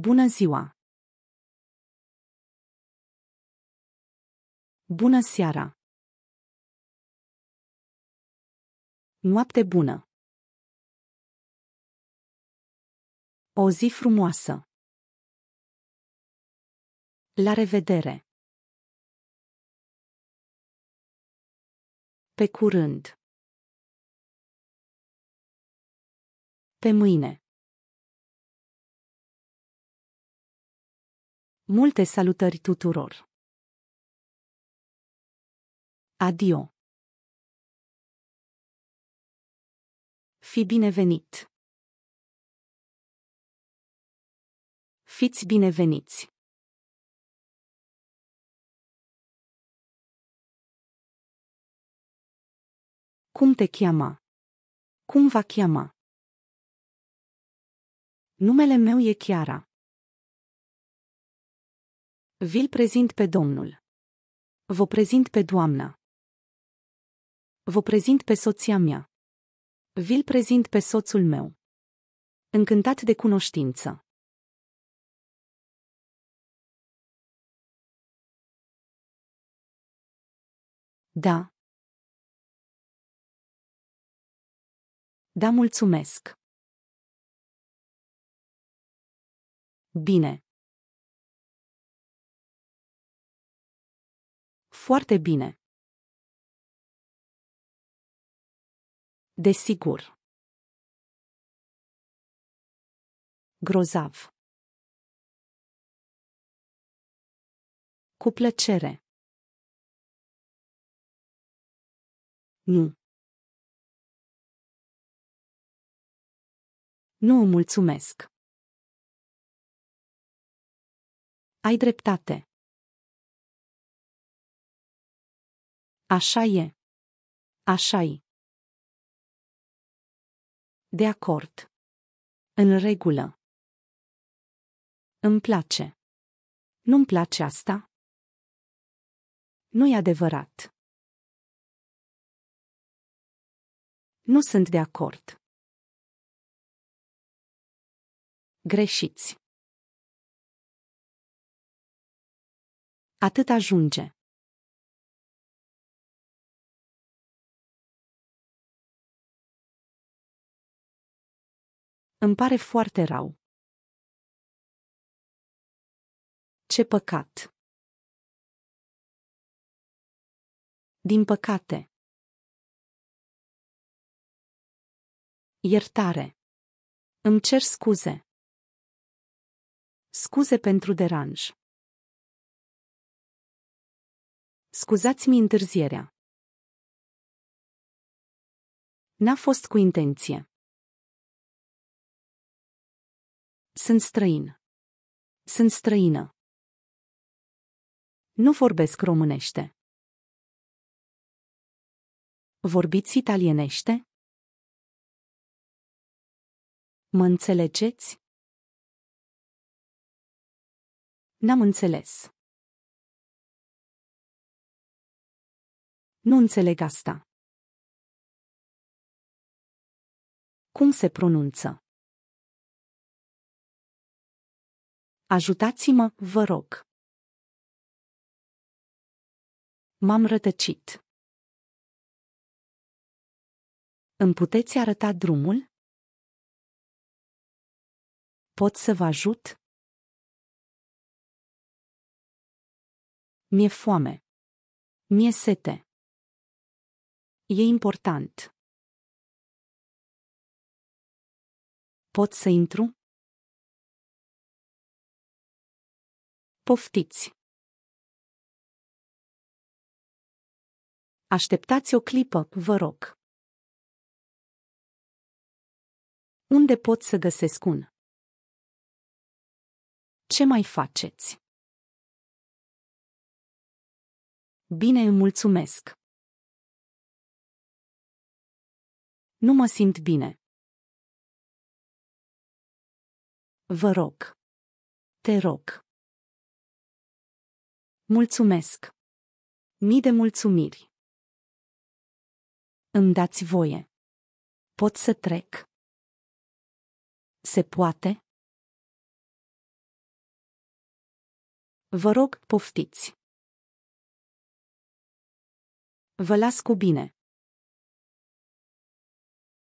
Bună ziua! Bună seara! Noapte bună! O zi frumoasă! La revedere! Pe curând! Pe mâine! Multe salutări tuturor! Adio! Fi binevenit! Fiți bineveniți! Cum te cheama? Cum va cheama? Numele meu e Chiara. Vi-l prezint pe Domnul. Vă prezint pe Doamna. Vă prezint pe soția mea. Vi-l prezint pe soțul meu. Încântat de cunoștință. Da. Da, mulțumesc. Bine. foarte bine. Desigur. Grozav. Cu plăcere. Nu. Nu mulțumesc. Ai dreptate. Așa e. așa e. De acord. În regulă. Îmi place. Nu-mi place asta? Nu-i adevărat. Nu sunt de acord. Greșiți. Atât ajunge. Îmi pare foarte rău. Ce păcat! Din păcate. Iertare. Îmi cer scuze. Scuze pentru deranj. Scuzați-mi întârzierea. N-a fost cu intenție. Sunt străin. Sunt străină. Nu vorbesc românește. Vorbiți italienește? Mă înțelegeți? N-am înțeles. Nu înțeleg asta. Cum se pronunță? Ajutați-mă, vă rog. M-am rătăcit. Îmi puteți arăta drumul? Pot să vă ajut? Mi-e foame. Mi-e sete. E important. Pot să intru? Poftiți! Așteptați o clipă, vă rog. Unde pot să găsesc un? Ce mai faceți? Bine, îmi mulțumesc. Nu mă simt bine. Vă rog. Te rog. Mulțumesc! Mii de mulțumiri! Îmi dați voie. Pot să trec. Se poate? Vă rog, poftiți. Vă las cu bine.